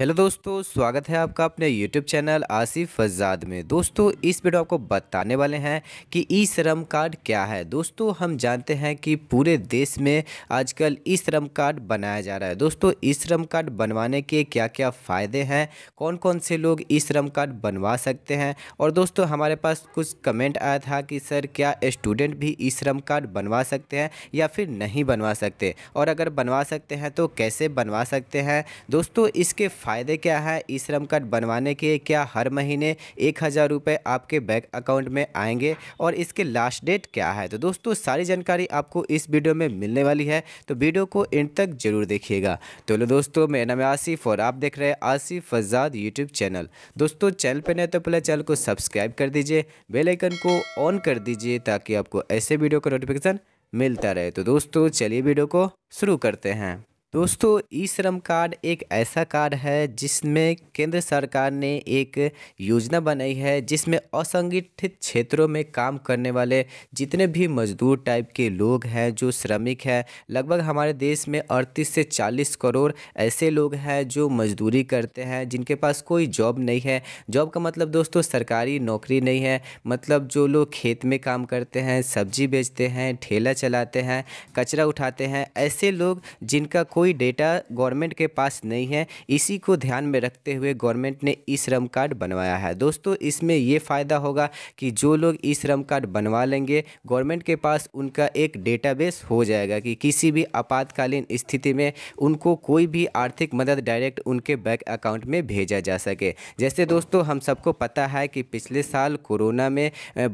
hello दोस्तों स्वागत है आपका अपने यूट्यूब चैनल आसिफ फजाद में दोस्तों इस वीडियो आपको बताने वाले हैं कि ई श्रम कार्ड क्या है दोस्तों हम जानते हैं कि पूरे देश में आजकल ई श्रम कार्ड बनाया जा रहा है दोस्तों ई श्रम कार्ड बनवाने के क्या क्या फ़ायदे हैं कौन कौन से लोग ई श्रम कार्ड बनवा सकते हैं और दोस्तों हमारे पास कुछ कमेंट आया था कि सर क्या स्टूडेंट भी ई श्रम कार्ड बनवा सकते हैं या फिर नहीं बनवा सकते और अगर बनवा सकते हैं तो कैसे बनवा सकते हैं दोस्तों इसके फ़ायदे क्या है ई श्रम कार्ड बनवाने के क्या हर महीने एक हज़ार रुपये आपके बैंक अकाउंट में आएंगे और इसके लास्ट डेट क्या है तो दोस्तों सारी जानकारी आपको इस वीडियो में मिलने वाली है तो वीडियो को एंड तक ज़रूर देखिएगा तो लो दोस्तों मेरा नाम आसिफ और आप देख रहे हैं आसिफ फजाद यूट्यूब चैनल दोस्तों चैनल पर नहीं तो पहले चैनल को सब्सक्राइब कर दीजिए बेलाइकन को ऑन कर दीजिए ताकि आपको ऐसे वीडियो का नोटिफिकेशन मिलता रहे तो दोस्तों चलिए वीडियो को शुरू करते हैं दोस्तों ई श्रम कार्ड एक ऐसा कार्ड है जिसमें केंद्र सरकार ने एक योजना बनाई है जिसमें असंगठित क्षेत्रों में काम करने वाले जितने भी मजदूर टाइप के लोग हैं जो श्रमिक हैं लगभग हमारे देश में अड़तीस से चालीस करोड़ ऐसे लोग हैं जो मजदूरी करते हैं जिनके पास कोई जॉब नहीं है जॉब का मतलब दोस्तों सरकारी नौकरी नहीं है मतलब जो लोग खेत में काम करते हैं सब्जी बेचते हैं ठेला चलाते हैं कचरा उठाते हैं ऐसे लोग जिनका कोई कोई डेटा गवर्नमेंट के पास नहीं है इसी को ध्यान में रखते हुए गवर्नमेंट ने ई श्रम कार्ड बनवाया है दोस्तों इसमें ये फ़ायदा होगा कि जो लोग ई श्रम कार्ड बनवा लेंगे गवर्नमेंट के पास उनका एक डेटाबेस हो जाएगा कि किसी भी आपातकालीन स्थिति में उनको कोई भी आर्थिक मदद डायरेक्ट उनके बैंक अकाउंट में भेजा जा सके जैसे दोस्तों हम सबको पता है कि पिछले साल कोरोना में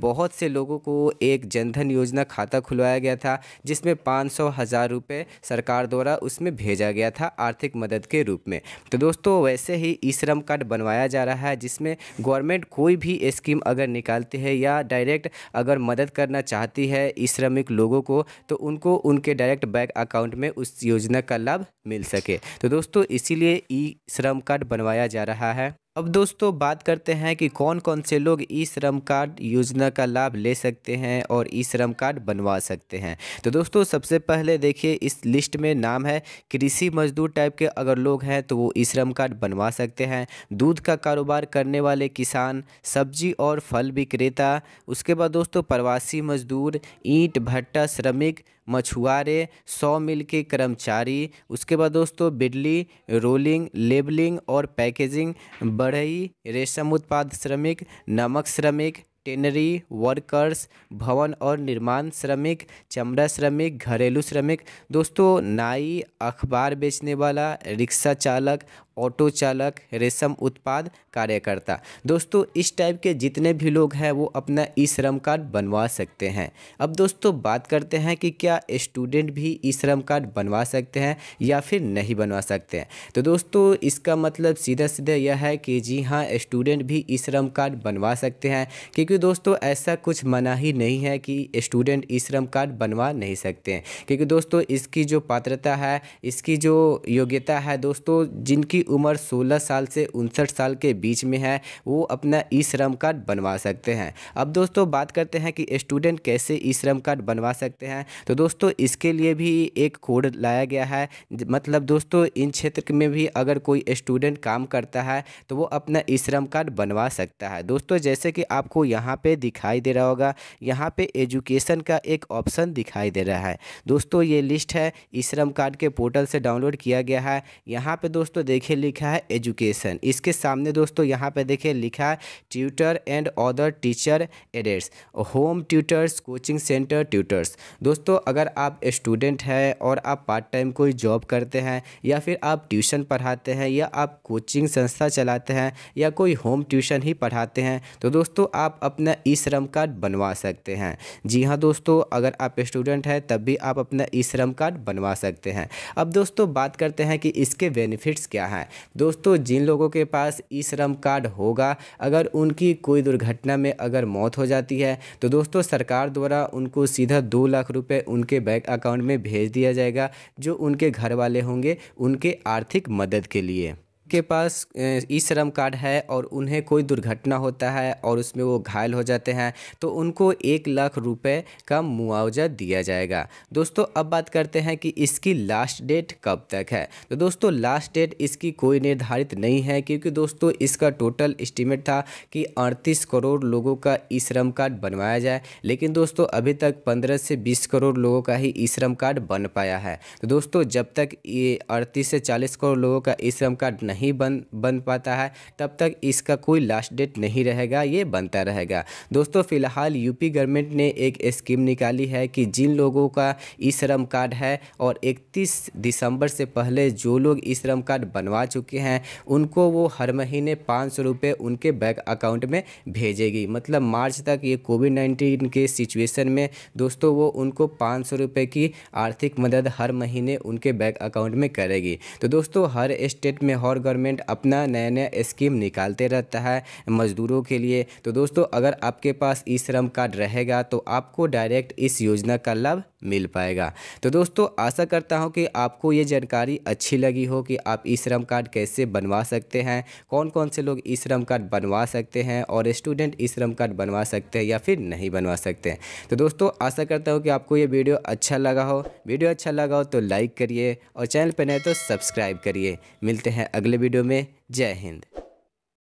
बहुत से लोगों को एक जनधन योजना खाता खुलवाया गया था जिसमें पाँच सौ हज़ार रुपये सरकार द्वारा उसमें भेजा गया था आर्थिक मदद के रूप में तो दोस्तों वैसे ही ई श्रम कार्ड बनवाया जा रहा है जिसमें गवर्नमेंट कोई भी स्कीम अगर निकालती है या डायरेक्ट अगर मदद करना चाहती है ई श्रमिक लोगों को तो उनको उनके डायरेक्ट बैंक अकाउंट में उस योजना का लाभ मिल सके तो दोस्तों इसीलिए ई श्रम कार्ड बनवाया जा रहा है अब दोस्तों बात करते हैं कि कौन कौन से लोग ई श्रम कार्ड योजना का लाभ ले सकते हैं और ई श्रम कार्ड बनवा सकते हैं तो दोस्तों सबसे पहले देखिए इस लिस्ट में नाम है कृषि मजदूर टाइप के अगर लोग हैं तो वो ई श्रम कार्ड बनवा सकते हैं दूध का कारोबार करने वाले किसान सब्जी और फल विक्रेता उसके बाद दोस्तों प्रवासी मजदूर ईंट भट्टा श्रमिक मछुआरे सौ मिल के कर्मचारी उसके बाद दोस्तों बिडली रोलिंग लेबलिंग और पैकेजिंग बढ़ई रेशम उत्पाद श्रमिक नमक श्रमिक टेनरी वर्कर्स भवन और निर्माण श्रमिक चमड़ा श्रमिक घरेलू श्रमिक दोस्तों नाई अखबार बेचने वाला रिक्शा चालक ऑटो चालक रेशम उत्पाद कार्यकर्ता दोस्तों इस टाइप के जितने भी लोग हैं वो अपना ई श्रम कार्ड बनवा सकते हैं अब दोस्तों बात करते हैं कि क्या स्टूडेंट भी ई श्रम कार्ड बनवा सकते हैं या फिर नहीं बनवा सकते हैं तो दोस्तों इसका मतलब सीधा सीधा यह है कि जी हाँ स्टूडेंट भी ई श्रम कार्ड बनवा सकते हैं क्योंकि दोस्तों ऐसा कुछ मना ही नहीं है कि स्टूडेंट ई श्रम कार्ड बनवा नहीं सकते हैं क्योंकि दोस्तों इसकी जो पात्रता है इसकी जो योग्यता है दोस्तों जिनकी उम्र 16 साल से उनसठ साल के बीच में है वो अपना ई श्रम कार्ड बनवा सकते हैं अब दोस्तों बात करते हैं कि स्टूडेंट कैसे ई श्रम कार्ड बनवा सकते हैं तो दोस्तों इसके लिए भी एक कोड लाया गया है मतलब दोस्तों इन क्षेत्र में भी अगर कोई स्टूडेंट काम करता है तो वो अपना ई श्रम कार्ड बनवा सकता है दोस्तों जैसे कि आपको यहाँ पे दिखाई दे रहा होगा यहाँ पे एजुकेशन का एक ऑप्शन दिखाई दे रहा है दोस्तों ये लिस्ट है ई श्रम कार्ड के पोर्टल से डाउनलोड किया गया है यहाँ पे दोस्तों देखिए लिखा है एजुकेशन इसके सामने दोस्तों यहाँ पे देखिए लिखा है ट्यूटर एंड अदर टीचर एडेट्स home tutors coaching centre tutors दोस्तों अगर आप स्टूडेंट हैं और आप पार्ट टाइम कोई जॉब करते हैं या फिर आप ट्यूशन पढ़ाते हैं या आप कोचिंग संस्था चलाते हैं या कोई होम ट्यूशन ही पढ़ाते हैं तो दोस्तों आप अपना ई श्रम कार्ड बनवा सकते हैं जी हाँ दोस्तों अगर आप स्टूडेंट हैं तब भी आप अपना ई श्रम कार्ड बनवा सकते हैं अब दोस्तों बात करते हैं कि इसके बेनिफिट्स क्या हैं है दोस्तों जिन लोगों के पास ई श्रम कार्ड होगा अगर उनकी कोई दुर्घटना में अगर मौत हो जाती है तो दोस्तों सरकार द्वारा उनको सीधा दो लाख रुपये उनके बैंक अकाउंट में भेज दिया जाएगा जो उनके घर वाले होंगे उनके आर्थिक मदद के लिए के पास ई श्रम कार्ड है और उन्हें कोई दुर्घटना होता है और उसमें वो घायल हो जाते हैं तो उनको एक लाख रुपए का मुआवजा दिया जाएगा दोस्तों अब बात करते हैं कि इसकी लास्ट डेट कब तक है तो दोस्तों लास्ट डेट इसकी कोई निर्धारित नहीं है क्योंकि दोस्तों इसका टोटल इस्टीमेट था कि अड़तीस करोड़ लोगों का ई श्रम कार्ड बनवाया जाए लेकिन दोस्तों अभी तक पंद्रह से बीस करोड़ लोगों का ही ई श्रम कार्ड बन पाया है तो दोस्तों जब तक ये अड़तीस से चालीस करोड़ लोगों का ई श्रम कार्ड नहीं नहीं बन बन पाता है तब तक इसका कोई लास्ट डेट नहीं रहेगा ये बनता रहेगा दोस्तों फिलहाल यूपी गवर्नमेंट ने एक स्कीम निकाली है कि जिन लोगों का ई श्रम कार्ड है और 31 दिसंबर से पहले जो लोग ई श्रम कार्ड बनवा चुके हैं उनको वो हर महीने पाँच सौ रुपये उनके बैंक अकाउंट में भेजेगी मतलब मार्च तक ये कोविड नाइन्टीन के सिचुएसन में दोस्तों वो उनको पाँच सौ की आर्थिक मदद हर महीने उनके बैंक अकाउंट में करेगी तो दोस्तों हर स्टेट में हर गवर्नमेंट अपना नया नया स्कीम निकालते रहता है मज़दूरों के लिए तो दोस्तों अगर आपके पास ई श्रम कार्ड रहेगा तो आपको डायरेक्ट इस योजना का लाभ मिल पाएगा तो दोस्तों आशा करता हूँ कि आपको ये जानकारी अच्छी लगी हो कि आप ई श्रम कार्ड कैसे बनवा सकते हैं कौन कौन से लोग ई श्रम कार्ड बनवा सकते हैं और स्टूडेंट ई श्रम कार्ड बनवा सकते हैं या फिर नहीं बनवा सकते हैं तो दोस्तों आशा करता हूँ कि आपको ये वीडियो अच्छा लगा हो वीडियो अच्छा लगा हो तो लाइक करिए और चैनल पर नहीं तो सब्सक्राइब करिए मिलते हैं अगले अगले वीडियो में जय हिंद